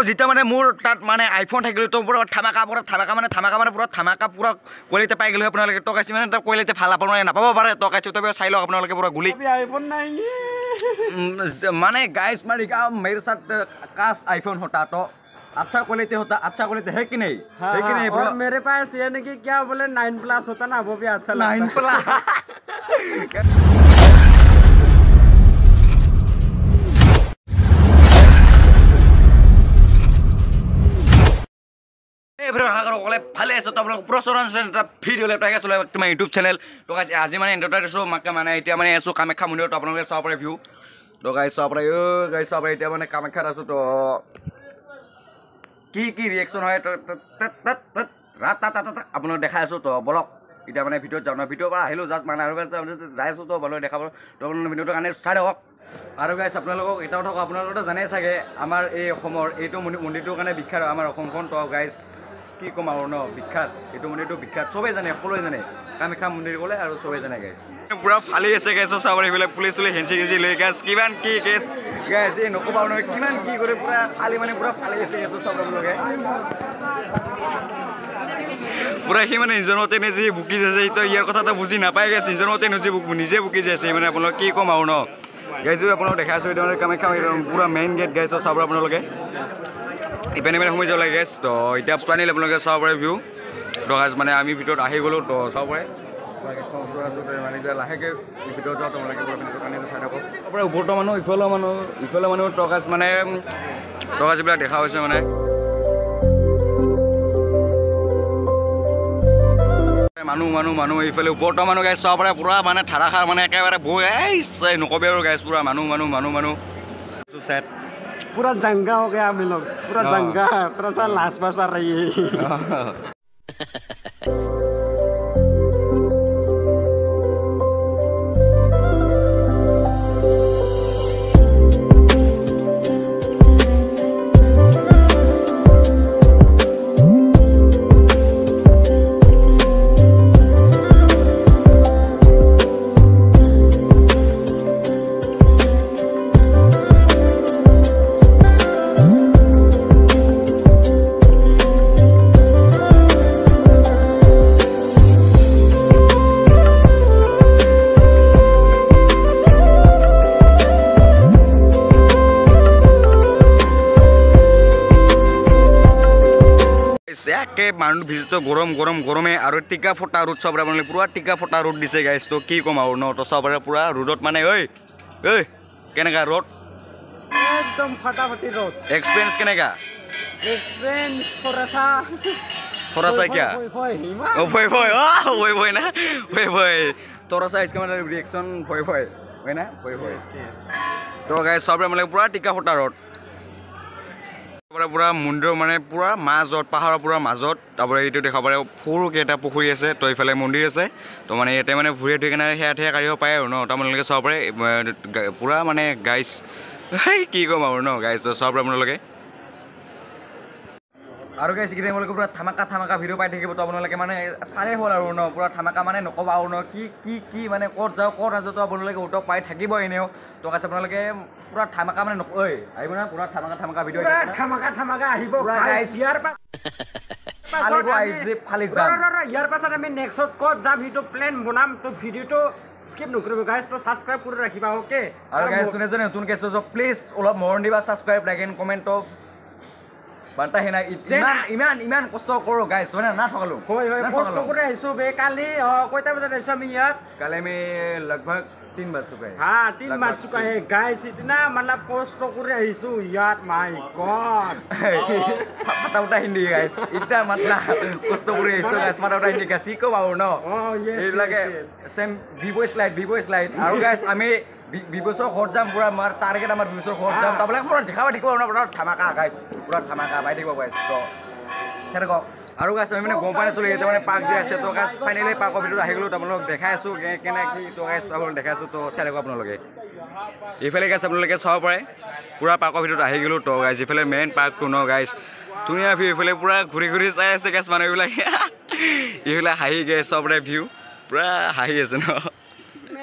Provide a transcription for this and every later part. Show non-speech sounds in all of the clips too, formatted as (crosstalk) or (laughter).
মানে যেতিয়া মানে মোৰ তাত মানে আইফোন থাকিলে তো পুৰা থামাকা পুৰা থামাকা মানে থামাকা মানে পুৰা থামাকা পুৰা কোৱালিটি পাই গ'লোঁ আপোনালোকে টকা মানে কোৱালিটি ভাল আপোনালোকে নাপাব পাৰে টকা আছে তবে চাই লওক আপোনালোকে পুৰা গুলি মানে গাইছ মাৰি গা মেৰ চাত কাচ আইফোন হতা তো আচ্ছা কোৱালিটি হতা আচ্ছা কোৱালিটি হে কি নাই হে কি নাই মেৰে পাই নেকি কিয় বোলে নাইন প্লাছ হতা না ভাবি আচ্ছা নাইন প্লাছ (laughs) ভিডিঅ'লে ভালে আছে আপোনালোকৰ প্ৰচলন এটা ভিডিঅ' লেপটাকে তোমাৰ ইউটিউব চেনেল টকা আজি মানে এণ্টাৰ দিছোঁ মাকে মানে এতিয়া মানে আছোঁ কামাখ্যা মন্দিৰত আপোনালোকে চাব পাৰে ভিউ টকাই চাব পাৰে অ' গাড়ী চাব পাৰে এতিয়া মানে কামাখ্যাত আছোঁ তো কি কি ৰিয়েকশ্যন হয় আপোনালোকে দেখাই আছোঁ তো বলক এতিয়া মানে ভিডিঅ'ত যাওঁ ন ভিডিঅ'ৰ পৰা আহিলোঁ জাষ্ট মানে আৰু যাই আছোঁ তো ভালকৈ দেখাব তো আপোনালোকে ভিডিঅ'টো কাৰণে চাই থাকক আৰু গাইছ আপোনালোকক এটাও থাকক আপোনালোকে জানেই চাগে আমাৰ এই অসমৰ এইটো মন্দিৰটোৰ কাৰণে বিখ্যাত আমাৰ অসমখন তো গাইছ কি ক'ম আৰু ন বিখ্যাত এইটো মন্দিৰটো বিখ্যাত চবেই জানে সকলোৱে জানে কামাখ্যা মন্দিৰ ক'লে আৰু চবেই জানে গাইছ পূৰা ফালি আছে গাইছ চাব সেইফালে পুলিচ চুলি হেঞ্চি হেঞ্চি লৈ গেছ কিমান কি গেছ গাইছ এই নক'বা আৰু নহয় কিমান কি কৰি পূৰা ফালি মানে পূৰা ফালি আছে গাইছ চাবলৈ লগে পুৰা সি মানে নিজৰ মতে নিজে বুকি যাইছে সেইটো ইয়াৰ কথাটো বুজি নাপায় গৈছে নিজৰ মতে নিজে নিজে বুকি যাইছে মানে আপোনালোকে কি ক'ম আৰু ন গাইছোঁ আপোনালোকক দেখাইছো এতিয়া মানে কামাখ্যা পূৰা মেইন গেট গাইছোঁ চাব আপোনালোকে ইপিনে ইপিনে সোমাই যাব লাগে তো এটা আপটো আনিলে আপোনালোকে চাব পাৰে ভিউ ডগাজ মানে আমি ভিতৰত আহি গ'লো তো চাব পাৰে মানে ভিতৰত যাওঁ তোমালোকে চাই থাকক মানুহ ইফালে মানুহ ইফালে মানুহ টকাজ মানে টকাজ দেখা হৈছে মানে মানুহ মানুহ মানুহ এইফালে ওপৰত মানুহ গাইছ চাব পাৰে পুৰা মানে ধাৰাষাৰ মানে একেবাৰে বৈ নকবি আৰু গাইছ পুৰা মানুহ মানুহ মানুহ মানুহ চেট पूरा जंगा हो गया हम लोग पूरा हाँ। जंगा पूरा सा लाश बसा रही है हाँ। একে মানুহ ভিজিত গৰম গৰম গৰমে আৰু টিকা ফটা ৰোড চবৰে মানে পুৰা টিকা ফটা ৰোড দিছে গাইছ তো কি ক'ম আৰু ন তো চবৰে পুৰা ৰোডত মানে ঐ ঐ কেনেকা ৰোড একদম মানে ৰিয়েকশ্যন টিকা ফটা ৰোড পুৰা মন্দিৰৰ মানে পুৰা মাজত পাহাৰৰ পুৰা মাজত তাৰপৰা এই দেখা পড়ে সৰকে একটা পুখুৰী আছে তো এইফালে মন্দিৰ আছে তো মানে ইয়াতে মানে ঘুৰে ধুই কেনে সেয়া ঠেয়া কাঢ়িব পাৰে আৰু ন তোমালে সব পুৰা মানে গাইস কি কম আৰু ন চাব পাৰে আপোনালোকে আৰু গাইছে কি তেওঁলোকে পুৰা থামাকা থামাকা ভিডিঅ' পাই থাকিব তো আপোনালোকে মানে চাৰে হ'ল আৰু ন পুৰা থামাকা মানে নক'বা আৰু ন কি কি কি মানে ক'ত যাওঁ ক'ত নাযাওঁ তো আপোনালোকে উত্তৰ পাই থাকিব এনেও তো কৈছে আপোনালোকে পুৰা থামাকা মানে নক ঐ আহিব না পুৰা থামাকা থামাকা ভিডিঅ' থামাকা থামাকা আহিব ইয়াৰ পাছত আমি নেক্সট ক'ত যাম সেইটো প্লেন বনাম তো ভিডিঅ'টো স্কিপ নকৰিব গাইছ তো ছাবস্ক্ৰাইব কৰি ৰাখিবা অ'কে আৰু গাইছ শুনে যে নতুন কেছ প্লিজ অলপ মৰণ দিবা ছাবস্ক্ৰাইব লাইক এণ্ড অফ বাৰ্তা সেই নাই ইমান ইমান ইমান কষ্ট কৰোঁ গাইছো মানে নাথাকিলো হয় হয় কষ্ট কৰি আহিছোঁ বে কালি অঁ কেইটা বজাত আহিছোঁ আমি ইয়াত কালি আমি লগভগ তিন বাজ চুকাই হা তিন বাজ চুকাই গাই চিটিনা মানে কষ্ট কৰি আহিছোঁ ইয়াত মাই কটা উঠা হিন্দী গাইছ ইটা মাত্ৰ কষ্ট কৰি আহিছোঁ গাইছ মাত্ৰ উঠা হিন্দী গাইছ কি ক'ব আৰু ন oh, এইবিলাকে same vibe' is light vibe' is light আৰু গাইছ আমি বিবছৰ ঘৰ যাম পুৰা আমাৰ টাৰ্গেট আমাৰ দুবছৰ ঘৰ যাম তাৰ বোলে মোৰ দেখাব থাকিব মানে পুৰা ধামাকা গাইছ পুৰা ধামাকা বাই থাকিব পাৰিছ তো সেইটো আৰু আছে মই মানে গম পাই আছিলোঁ এতিয়া মানে পাৰ্ক যে আছে তো কাজ ফাইনেলি পাৰ্কৰ ভিতৰত আহি গ'লোঁ তাৰমানে দেখাই আছোঁ কেনে কি তো কাজ আপোনালোকে দেখাই আছোঁ তো চাই আপোনালোকে এইফালে গাছ আপোনালোকে চাব পাৰে পুৰা পাৰ্কৰ ভিতৰত আহি গ'লো তো গাইছ এইফালে মেইন পাৰ্কটো ন গাইছ ধুনীয়া ভিউ এইফালে পুৰা ঘূৰি ঘূৰি চাই আছে গেছ মানুহবিলাকে ইফালে হাঁহি গাইছ চবৰে ভিউ পুৰা হাঁহি আছে ন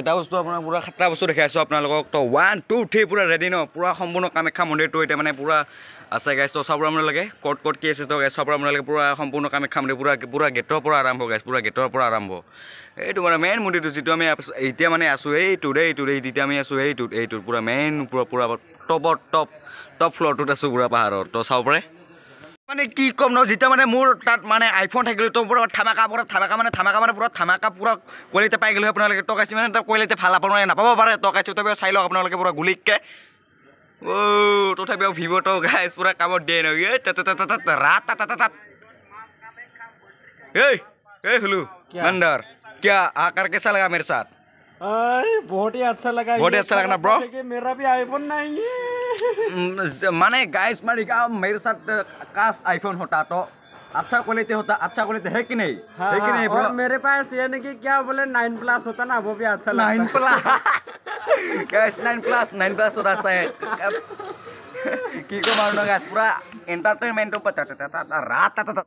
এটা বস্তু আপোনাৰ পুৰা সাতটা বস্তু দেখাই আছোঁ আপোনালোকক তো ওৱান টু থ্ৰী পুৰা ৰেডি ন পুৰা সম্পূৰ্ণ কামাখ্যা মন্দিৰটো এতিয়া মানে পুৰা আছে গাইছ তচাব আপোনালোকে ক'ত ক'ত কি আছে তো গাইছ চাব পৰা আপোনালোকে পুৰা সম্পূৰ্ণ কামাখ্যা মন্দিৰ পুৰা পুৰা গেটৰ পৰা আৰম্ভ গাইছ পুৰা গেটৰ পৰা আৰম্ভ এইটো মানে মেইন মন্দিৰটো যিটো আমি এতিয়া মানে আছোঁ এইটোত দেই এইটো আমি আছোঁ এইটোত এইটোত পুৰা মেইন পুৰা পুৰা টপৰ টপ টপ ফ্ল'ৰটোত আছোঁ পুৰা পাহাৰৰ তো চাব পাৰে মানে কি ক'ম ন যেতিয়া মানে মোৰ তাত মানে আইফোন থাকিলে তো পুৰা থামাকা পুৰা থামাকা মানে থামাকা মানে পুৰা থামাকা পুৰা কোৱালিটি পাই গ'লোঁ আপোনালোকে টক আছে মানে কোৱালিটি ভাল আপোনালোকে নাপাব পাৰে টক আছে তথাপিও চাই লওক আপোনালোকে পুৰা গুলিককে ও তথাপিও ভিভ' টক গাইজ পুৰা কামত দিয়ে নহয় এই তাতে তাতে তাত ৰাত তাতে তাত এই এই হলো মান্দাৰ কিয়া আকাৰ কেসা লাগা মেৰ সাথ বহুত আচ্ছা লাগা বহুত আচ্ছা লাগা না ব্ৰো মেৰা আইফোন নাই माने गाइस मारी का मेरे साथ काश आईफोन होता तो अच्छा क्वालिटी होता अच्छा क्वालिटी है कि नहीं हाँ, है कि नहीं और मेरे पास यानी कि क्या बोले नाइन प्लस होता ना वो भी अच्छा nine plus guys nine plus nine plus होता है की को मारना गाइस पूरा एंटरटेनमेंट কি কম আৰু গাছ পুৰা এণ্টাৰটেইনমেণ্টটো ৰাত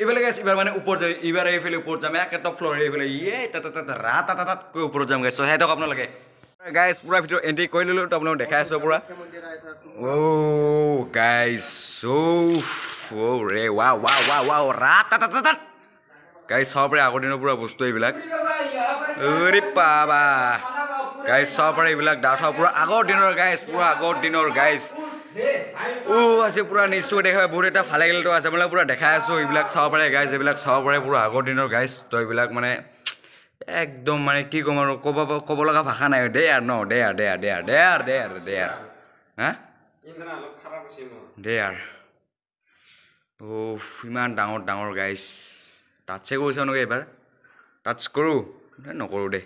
এইফালে গাছ এইবাৰ মানে ওপৰত যাম এইবাৰ এইফালে ওপৰত যাম একে টপ ফ্ল'ৰ এইফালে ইয়ে তাত ৰাত তাত কৈ ওপৰত যাম গাছ চ' সিহঁতক लगे গাইজ পুৰা ভিতৰত এণ্ট্ৰি কৰি ল'লোঁ তো আপোনালোকে দেখাই আছোঁ পুৰা ঔ গাইজ ঔ ৰে ৱা ৱা ৱা ৱা ৰাত গাইজ চাব পাৰে আগৰ দিনৰ পৰা বস্তু এইবিলাক ৰে পাবা গাইজ চাব পাৰে এইবিলাক ডাঠ পুৰা আগৰ দিনৰ গাইজ পুৰা আগৰ দিনৰ গাইজ ও আছে পুৰা নিশ্চয় দেখাব বহুত এটা ভালে গ'লেতো আছে মানে পুৰা দেখাই আছোঁ এইবিলাক চাব পাৰে গাইজ এইবিলাক চাব পাৰে পুৰা আগৰ দিনৰ গাইজ তো এইবিলাক মানে একদম মানে কি ক'ম আৰু ক'ব ক'ব লগা ভাষা নাই দে আৰ ন দে আৰ দে আৰ দে আৰ দে আৰ দে আৰ দে আৰ দে আৰ ঔ ইমান ডাঙৰ ডাঙৰ গাইছ টাচে কৰিছ নেকি এইবাৰ টাচ কৰোঁ নকৰোঁ দে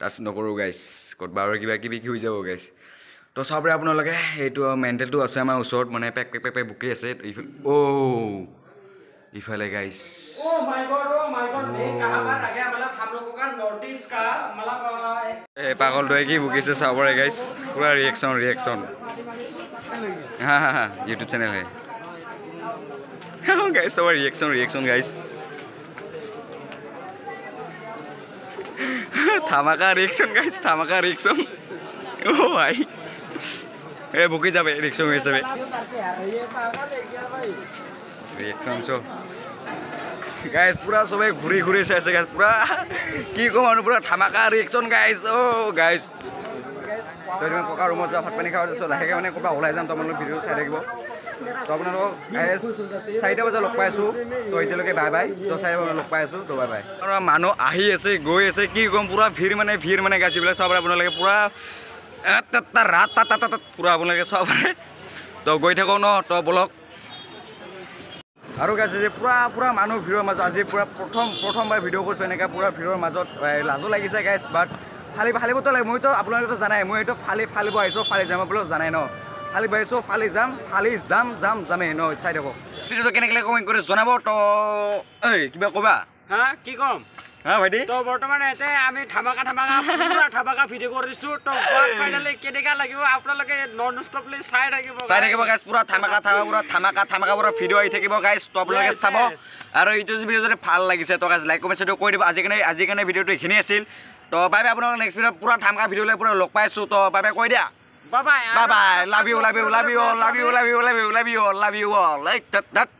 টাচ নকৰোঁ গাইছ ক'ত বাৰু কিবা কিবি কি হৈ যাব গাইছ তো চাবৰে আপোনালোকে এইটো মেণ্টেলটো আছে আমাৰ ওচৰত মানে পেক পেক পেক পেক বুকেই আছে অ' ইফালে গাইছ ও মাই গড ও মাই গড এই কাহাবার আগে আমরা হাম লোক নোটিস কা মলা এ পাগল দয়ে কি বুকিছে সাবরে গাইস পুরা রিয়াকশন রিয়াকশন হ্যাঁ ইউটিউব চ্যানেল হে ও গাইস সবার রিয়াকশন রিয়াকশন গাইস থামাকা রিয়াকশন গাইছ থামাকা রিয়াকশন ও ভাই এ বুকি যাবে রিয়াকশন হিসেবে guys pura sobe guri guri saya guys pura kiko mana pura tamak karikson guys oh guys jadi mana kokar rumah jauh panik kau so lagi mana kokar ulai jam teman lu video saya lagi bo so apa nado guys saya itu baca lok paisu to itu lagi bye bye to saya baca lok paisu to bye bye orang mano ahi esai goi esai kiko mana pura fir mana fir mana guys bilang so apa pun lagi pura Tetar, tetar, tetar, tetar, pura pun lagi so apa? To goi teko no, to blog. আৰু গাইছে যে পুৰা পুৰা মানুহ ভিৰৰ মাজত আজি পুৰা প্ৰথম প্ৰথমবাৰ ভিডিঅ' কৰিছোঁ এনেকৈ পুৰা ভিৰৰ মাজত লাজো লাগিছে গাইছ বাট ফালি ফালিবতো লাগে মইতো আপোনালোকেতো জানাই মই এইটো ফালি ফালিব আহিছোঁ ফালি যাম আপোনালোকে জানাই ন ফালি পাইছোঁ ফালি যাম ফালি যাম যাম যামেই ন চাই থাকক কেনেকৈ কমেণ্ট কৰি জনাব তো কিবা ক'বা হা কি ক'ম ভাল লাগিছে আজিকালি ভিডিঅ'টো এইখিনি আছিল তো বাই বাই আপোনালোকক নেক্সট ভিডিঅ' পুৰা থামকা ভিডিঅ' লৈ পুৰা লগ পাইছো তো বাই বাই কৈ দিয়া বাবা বাবা love you love you love you love you love you love you love you love you like